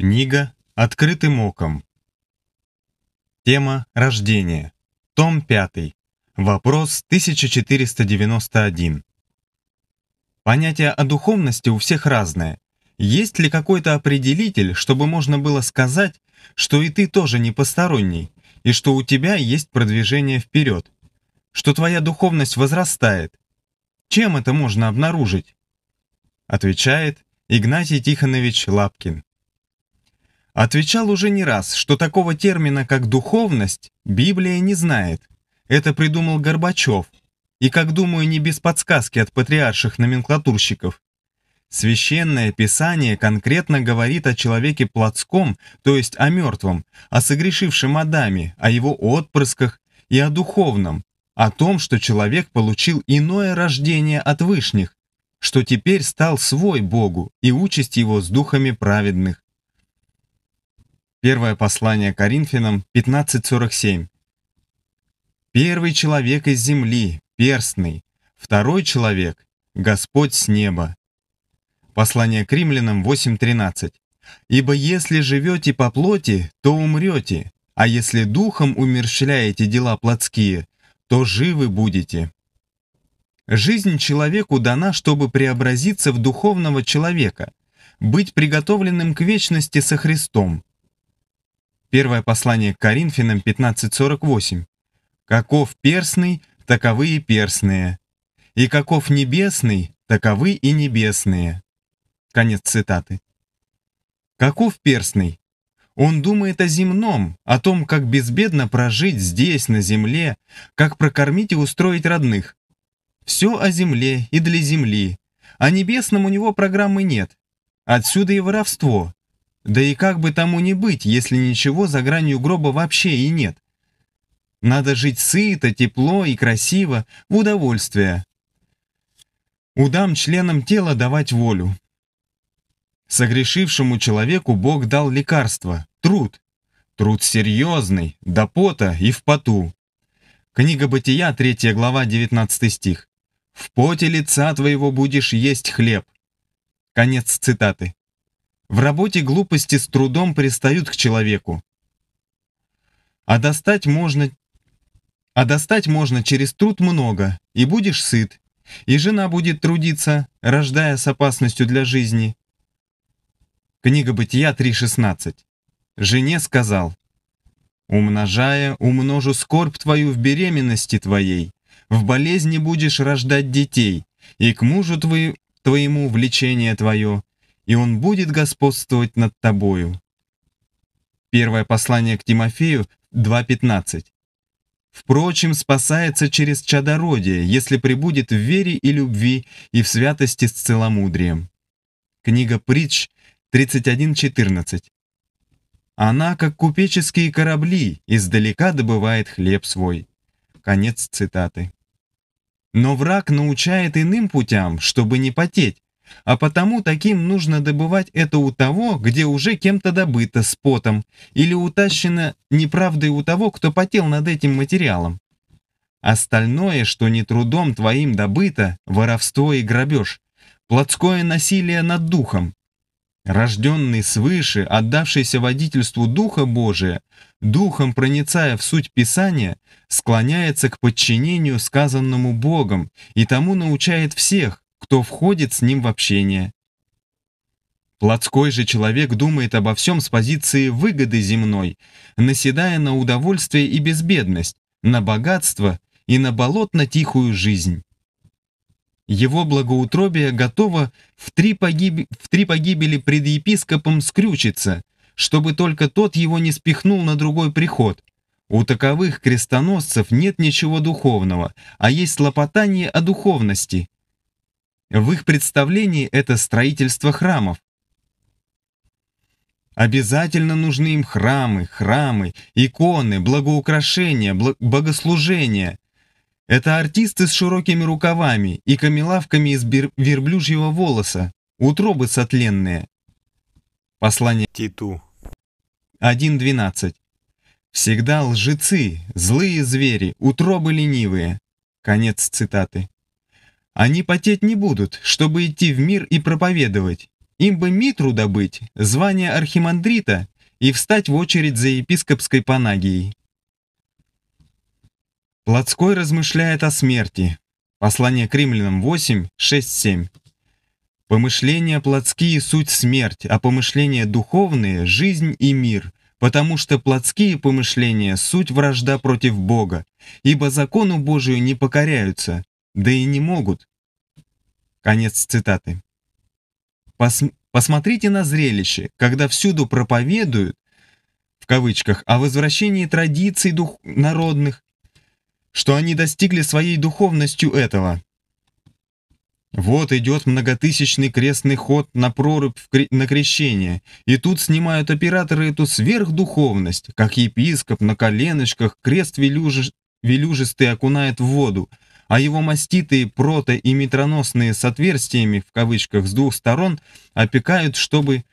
Книга «Открытым оком». Тема «Рождение». Том 5. Вопрос 1491. Понятие о духовности у всех разное. Есть ли какой-то определитель, чтобы можно было сказать, что и ты тоже не посторонний, и что у тебя есть продвижение вперед, что твоя духовность возрастает? Чем это можно обнаружить? Отвечает Игнатий Тихонович Лапкин. Отвечал уже не раз, что такого термина, как духовность, Библия не знает. Это придумал Горбачев. И, как думаю, не без подсказки от патриарших номенклатурщиков. Священное Писание конкретно говорит о человеке плотском, то есть о мертвом, о согрешившем Адаме, о его отпрысках и о духовном, о том, что человек получил иное рождение от вышних, что теперь стал свой Богу и участь его с духами праведных. Первое послание Коринфянам 15.47. «Первый человек из земли, перстный, второй человек, Господь с неба». Послание к римлянам 8.13. «Ибо если живете по плоти, то умрете, а если духом умерщвляете дела плотские, то живы будете». Жизнь человеку дана, чтобы преобразиться в духовного человека, быть приготовленным к вечности со Христом – Первое послание к Коринфянам 15.48. «Каков перстный, таковы и перстные, и каков небесный, таковы и небесные». Конец цитаты. Каков перстный? Он думает о земном, о том, как безбедно прожить здесь, на земле, как прокормить и устроить родных. Все о земле и для земли. О а небесном у него программы нет. Отсюда и воровство, да и как бы тому не быть, если ничего за гранью гроба вообще и нет. Надо жить сыто, тепло и красиво, в удовольствие. Удам членам тела давать волю. Согрешившему человеку Бог дал лекарство – труд. Труд серьезный, до пота и в поту. Книга Бытия, 3 глава, 19 стих. «В поте лица твоего будешь есть хлеб». Конец цитаты. В работе глупости с трудом пристают к человеку. А достать можно... А достать можно через труд много, и будешь сыт, и жена будет трудиться, рождая с опасностью для жизни. Книга Бытия 3.16. Жене сказал, «Умножая, умножу скорбь твою в беременности твоей, в болезни будешь рождать детей, и к мужу твою, твоему влечение твое, и он будет господствовать над тобою. Первое послание к Тимофею 2.15. Впрочем, спасается через чадородие, если прибудет в вере и любви и в святости с целомудрием. Книга Притч 31.14. Она, как купеческие корабли, издалека добывает хлеб свой. Конец цитаты. Но враг научает иным путям, чтобы не потеть, а потому таким нужно добывать это у того, где уже кем-то добыто с потом, или утащено неправдой у того, кто потел над этим материалом. Остальное, что не трудом твоим добыто, воровство и грабеж, плотское насилие над духом. Рожденный свыше, отдавшийся водительству Духа Божия, духом проницая в суть Писания, склоняется к подчинению сказанному Богом и тому научает всех, кто входит с ним в общение. Плотской же человек думает обо всем с позиции выгоды земной, наседая на удовольствие и безбедность, на богатство и на болотно-тихую жизнь. Его благоутробие готово в три, погиб... в три погибели пред епископом скрючиться, чтобы только тот его не спихнул на другой приход. У таковых крестоносцев нет ничего духовного, а есть лопотание о духовности, в их представлении это строительство храмов. Обязательно нужны им храмы, храмы, иконы, благоукрашения, бл богослужения. Это артисты с широкими рукавами и камелавками из верблюжьего волоса, утробы сотленные. Послание Титу 1.12. «Всегда лжецы, злые звери, утробы ленивые». Конец цитаты. Они потеть не будут, чтобы идти в мир и проповедовать. Им бы митру добыть, звание архимандрита и встать в очередь за епископской панагией. Плотской размышляет о смерти. Послание к римлянам 8, 6, 7. Помышления плотские – суть смерть, а помышления духовные – жизнь и мир, потому что плотские помышления – суть вражда против Бога, ибо закону Божию не покоряются, да и не могут, Конец цитаты. Пос посмотрите на зрелище, когда всюду проповедуют, в кавычках, о возвращении традиций дух народных, что они достигли своей духовностью этого. Вот идет многотысячный крестный ход на прорубь в кре на крещение, и тут снимают операторы эту сверхдуховность, как епископ на коленочках крест велюжи велюжистый окунает в воду – а его маститые прото- и метроносные с отверстиями, в кавычках, с двух сторон опекают, чтобы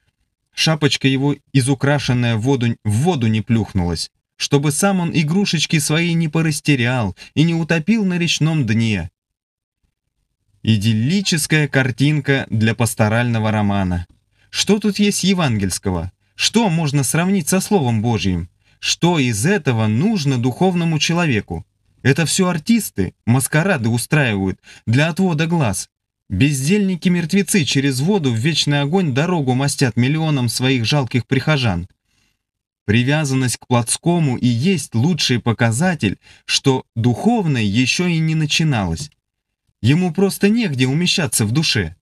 шапочка его, изукрашенная в воду, в воду не плюхнулась, чтобы сам он игрушечки свои не порастерял и не утопил на речном дне. Идиллическая картинка для пасторального романа. Что тут есть евангельского? Что можно сравнить со Словом Божьим? Что из этого нужно духовному человеку? Это все артисты, маскарады устраивают для отвода глаз. Бездельники-мертвецы через воду в вечный огонь дорогу мастят миллионам своих жалких прихожан. Привязанность к плотскому и есть лучший показатель, что духовное еще и не начиналось. Ему просто негде умещаться в душе.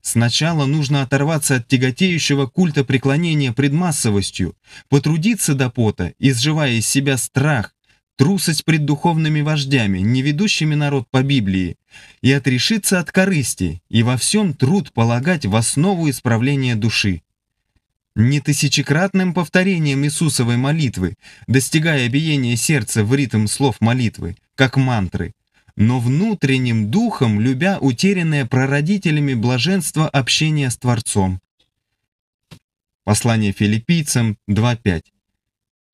Сначала нужно оторваться от тяготеющего культа преклонения пред массовостью, потрудиться до пота, изживая из себя страх, трусость пред духовными вождями, не ведущими народ по Библии, и отрешиться от корысти, и во всем труд полагать в основу исправления души. Не тысячекратным повторением Иисусовой молитвы, достигая биения сердца в ритм слов молитвы, как мантры, но внутренним духом, любя утерянное прародителями блаженство общения с Творцом. Послание филиппийцам 2.5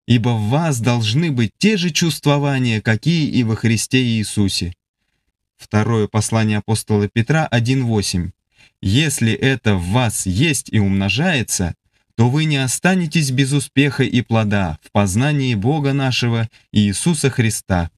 ибо в вас должны быть те же чувствования, какие и во Христе Иисусе. Второе послание апостола Петра 1.8. Если это в вас есть и умножается, то вы не останетесь без успеха и плода в познании Бога нашего и Иисуса Христа.